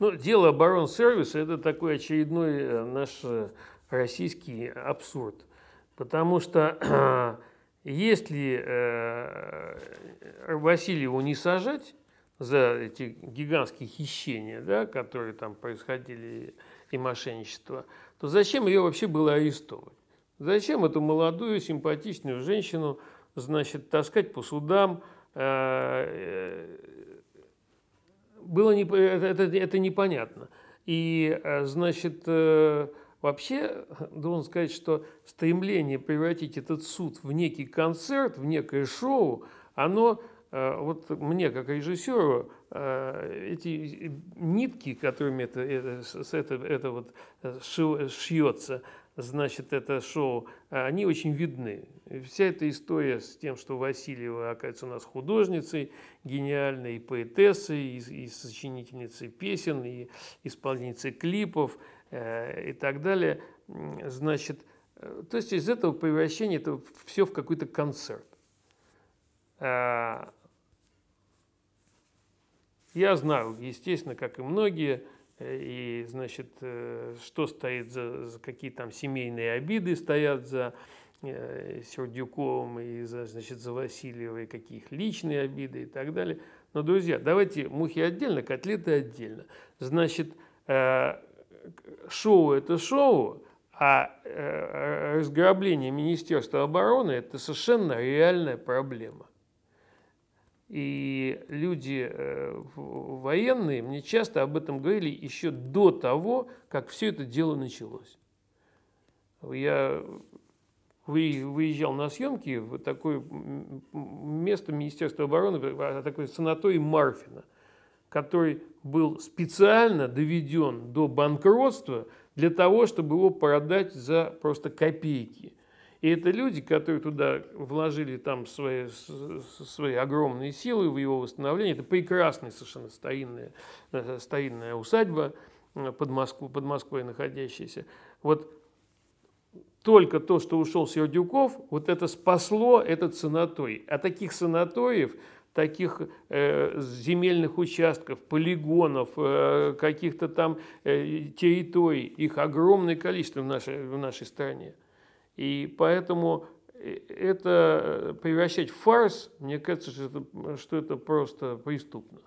Ну, дело оборонсервиса – это такой очередной э, наш э, российский абсурд. Потому что если э, не сажать за эти гигантские хищения, да, которые там происходили и мошенничество, то зачем ее вообще было арестовывать? Зачем эту молодую, симпатичную женщину значит, таскать по судам, э, было не, это, это, это непонятно. И, э, значит, э, вообще должен сказать, что стремление превратить этот суд в некий концерт, в некое шоу, оно э, вот мне, как режиссеру, эти нитки, которыми это, это, это, это вот шьется, значит, это шоу, э, они очень видны. Вся эта история с тем, что Васильева оказывается у нас художницей, гениальной и поэтессой, и, и сочинительницей песен, и исполнительницей клипов э, и так далее. Значит, э, то есть из этого превращения это все в какой-то концерт. А, я знаю, естественно, как и многие, и, значит, э, что стоит за, за какие там семейные обиды стоят за э, Сердюковым и за, значит, за Васильевой, каких личные обиды и так далее. Но, друзья, давайте мухи отдельно, котлеты отдельно. Значит, э, шоу – это шоу, а разграбление Министерства обороны – это совершенно реальная проблема. И люди э, военные мне часто об этом говорили еще до того, как все это дело началось. Я выезжал на съемки в такое место Министерства обороны, а, а такой санаторий Марфина, который был специально доведен до банкротства для того, чтобы его продать за просто копейки – и это люди, которые туда вложили там свои, свои огромные силы в его восстановление. Это прекрасная совершенно старинная, э, старинная усадьба э, под, Москву, под Москвой находящаяся. Вот только то, что ушел Сердюков, вот это спасло этот санаторий. А таких санаториев, таких э, земельных участков, полигонов, э, каких-то там э, территорий, их огромное количество в нашей, в нашей стране. И поэтому э, это э, превращать в фарс, мне кажется, что это, что это просто преступно.